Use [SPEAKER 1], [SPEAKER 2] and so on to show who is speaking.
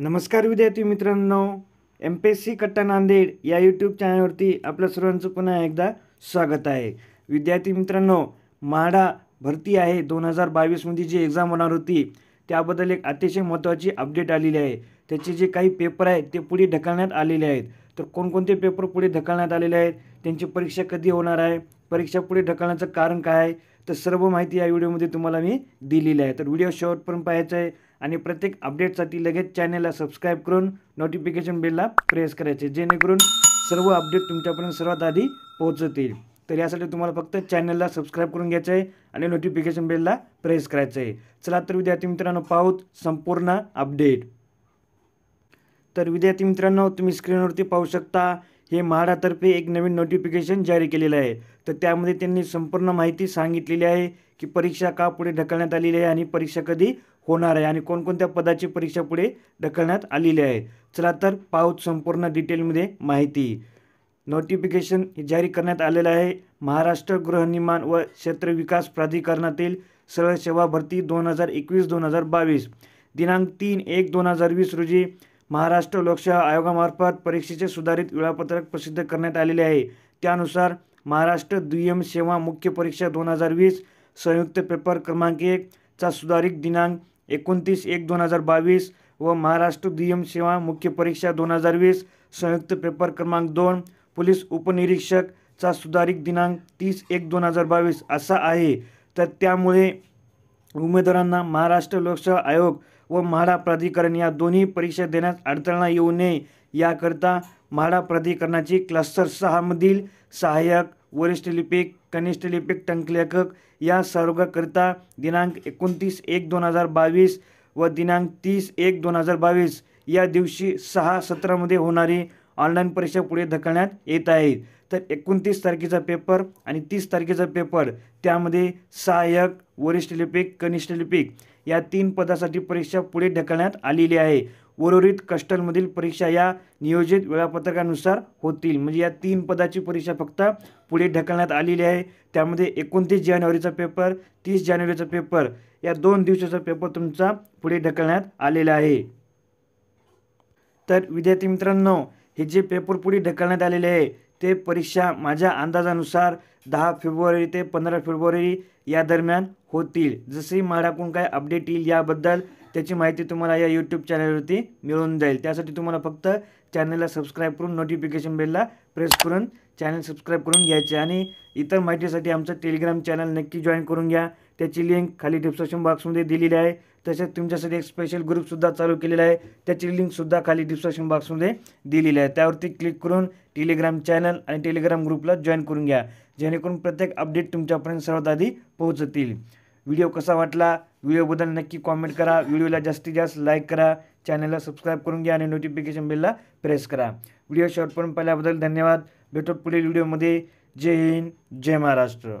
[SPEAKER 1] नमस्कार विद्यार्थी मित्रांनो एम पी एस सी कट्टा नांदेड या यूट्यूब चॅनलवरती आपल्या सर्वांचं पुन्हा एकदा स्वागत आहे विद्यार्थी मित्रांनो म्हाडा भरती आहे दोन हजार बावीसमध्ये जी एक्झाम होणार होती त्याबद्दल एक अतिशय महत्त्वाची अपडेट आलेली आहे त्याचे जे काही पेपर आहेत ते पुढे ढकलण्यात आलेले आहेत तर कोणकोणते पेपर पुढे ढकलण्यात आलेले आहेत त्यांची परीक्षा कधी होणार आहे परीक्षा पुढे ढकलण्याचं कारण काय आहे तर सर्व माहिती या व्हिडिओमध्ये तुम्हाला मी दिलेली आहे तर व्हिडिओ शॉर्टपर्यंत पाहायचं आहे आणि प्रत्येक अपडेटसाठी लगेच चॅनेलला सबस्क्राईब करून नोटिफिकेशन बेलला प्रेस करायचे जेणेकरून सर्व अपडेट तुमच्यापर्यंत सर्वात आधी पोहोचतील तर यासाठी तुम्हाला फक्त चॅनलला सबस्क्राईब करून घ्यायचं आहे आणि नोटिफिकेशन बेलला प्रेस करायचं आहे चला तर विद्यार्थी मित्रांनो पाहूत संपूर्ण अपडेट तर विद्यार्थी मित्रांनो तुम्ही स्क्रीनवरती पाहू शकता हे म्हाडातर्फे एक नवीन नोटिफिकेशन जारी केलेलं आहे तर त्यामध्ये त्यांनी संपूर्ण माहिती सांगितलेली आहे की परीक्षा का पुढे ढकलण्यात आलेली आहे आणि परीक्षा कधी होणार आहे आणि कोणकोणत्या पदाची परीक्षा पुढे ढकलण्यात आलेली आहे चला तर पाहूत संपूर्ण डिटेलमध्ये माहिती नोटिफिकेशन जारी करण्यात आलेलं आहे महाराष्ट्र गृहनिर्माण व क्षेत्र विकास प्राधिकरणातील सरळ सेवा भरती दोन हजार एकवीस दोन हजार बावीस दिनांक तीन एक दोन हजार वीस रोजी महाराष्ट्र लोकसेवा आयोगामार्फत परीक्षेचे सुधारित वेळापत्रक प्रसिद्ध करण्यात आलेले आहे त्यानुसार महाराष्ट्र दुय्यम सेवा मुख्य परीक्षा दोन हजार वीस संयुक्त पेपर क्रमांक एक चा सुधारित दिनांक एकोणतीस एक दोन हजार बावीस व महाराष्ट्र दुय्यम सेवा मुख्य परीक्षा दोन हजार वीस संयुक्त पेपर क्रमांक दोन पोलीस चा सुधारित दिनांक तीस एक दोन हजार बावीस असा आहे तर त्यामुळे उमेदवारांना महाराष्ट्र लोकसेवा आयोग व म्हाडा प्राधिकरण या दोन्ही परीक्षा देण्यास अडथळा येऊ नये याकरता म्हाडा प्राधिकरणाची क्लस्टर सहामधील सहाय्यक वरिष्ठ लिपिक कनिष्ठ लिपिक टंकलेखक या सर्वकरता दिनांक एकोणतीस एक दोन हजार बावीस व दिनांक तीस एक दोन हजार बावीस या दिवशी सहा सत्रामध्ये होणारी ऑनलाईन परीक्षा पुढे ढकलण्यात येत आहे तर एकोणतीस तारखेचा पेपर आणि तीस तारखेचा पेपर त्यामध्ये सहाय्यक वरिष्ठ लिपिक कनिष्ठ लिपिक या तीन पदासाठी परीक्षा पुढे ढकलण्यात आलेली आहे उर्वरित कस्टलमधील परीक्षा या नियोजित वेळापत्रकानुसार होतील म्हणजे या तीन पदाची परीक्षा फक्त पुढे ढकलण्यात आलेली आहे त्यामध्ये एकोणतीस जानेवारीचा पेपर तीस जानेवारीचा पेपर या दोन दिवसाचा पेपर तुमचा पुढे ढकलण्यात आलेला आहे तर विद्यार्थी मित्रांनो हे जे पेपर पुढे ढकलण्यात आलेले आहे ते परीक्षा माझ्या अंदाजानुसार दहा फेब्रुवारी ते पंधरा फेब्रुवारी या दरम्यान होतील जसे कोण काय अपडेट येईल याबद्दल त्याची माहिती तुम्हाला या यूट्यूब चॅनलवरती मिळून जाईल त्यासाठी तुम्हाला फक्त चॅनलला सबस्क्राईब करून नोटिफिकेशन बेलला प्रेस करून चॅनल सबस्क्राईब करून घ्यायचे आणि इतर माहितीसाठी आमचं टेलिग्राम चॅनल नक्की जॉईन करून घ्या त्याची लिंक खाली डिस्क्रिप्शन बॉक्समध्ये दिलेली आहे तसेच तुमच्यासाठी एक स्पेशल ग्रुपसुद्धा चालू केलेला आहे त्याची लिंकसुद्धा खाली डिस्क्रिप्शन बॉक्समध्ये दिलेली आहे त्यावरती क्लिक करून टेलिग्राम चॅनल आणि टेलिग्राम ग्रुपला जॉईन करून घ्या जेणेकरून प्रत्येक अपडेट तुमच्यापर्यंत सर्वात आधी पोहोचतील व्हिडिओ कसा वाटला व्हिडिओबद्दल नक्की कॉमेंट करा व्हिडिओला जास्तीत जास्त लाईक करा चॅनलला सबस्क्राईब करून घ्या आणि नोटिफिकेशन बिलला प्रेस करा व्हिडिओ शॉर्ट पण पाहिल्याबद्दल धन्यवाद भेटू पुढील व्हिडिओमध्ये जय हिंद जय महाराष्ट्र